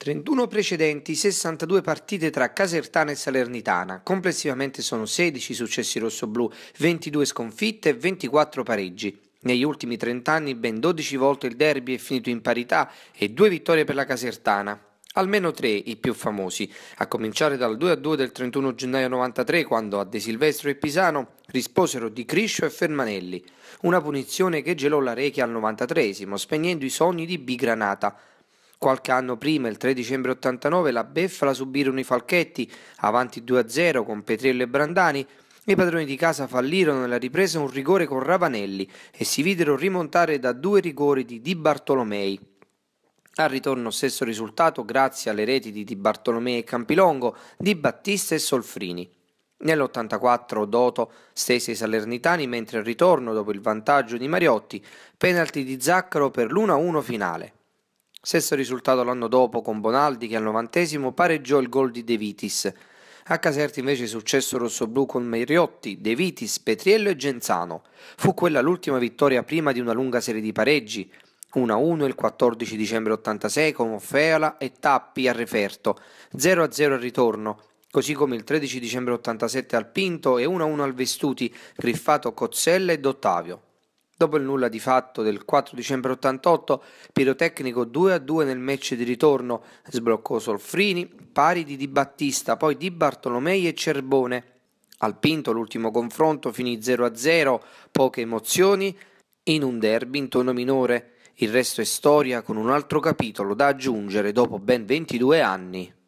31 precedenti, 62 partite tra Casertana e Salernitana. Complessivamente sono 16 successi rossoblù, 22 sconfitte e 24 pareggi. Negli ultimi 30 anni ben 12 volte il derby è finito in parità e due vittorie per la Casertana. Almeno tre i più famosi, a cominciare dal 2-2 del 31 gennaio 93 quando a De Silvestro e Pisano risposero Di Criscio e Fermanelli, una punizione che gelò la Rechi al 93 spegnendo i sogni di Bigranata, Qualche anno prima, il 3 dicembre 89, la beffa la subirono i Falchetti, avanti 2-0 con Petriello e Brandani. I padroni di casa fallirono nella ripresa un rigore con Ravanelli e si videro rimontare da due rigori di Di Bartolomei. Al ritorno stesso risultato grazie alle reti di Di Bartolomei e Campilongo, Di Battista e Solfrini. Nell'84 Doto stese i Salernitani mentre al ritorno, dopo il vantaggio di Mariotti, penalti di Zaccaro per l'1-1 finale. Stesso risultato l'anno dopo con Bonaldi che al novantesimo pareggiò il gol di De Vitis. A Caserta invece successo rossoblù con Meriotti, De Vitis, Petriello e Genzano. Fu quella l'ultima vittoria prima di una lunga serie di pareggi. 1-1 il 14 dicembre 86 con Offeola e Tappi a referto, 0-0 al ritorno, così come il 13 dicembre 87 al Pinto e 1-1 al Vestuti, Griffato Cozzella e D'Ottavio. Dopo il nulla di fatto del 4 dicembre 88, Pirotecnico 2-2 a nel match di ritorno, sbloccò Solfrini, pari di Di Battista, poi Di Bartolomei e Cerbone. Al Pinto l'ultimo confronto finì 0-0, a poche emozioni, in un derby in tono minore. Il resto è storia con un altro capitolo da aggiungere dopo ben 22 anni.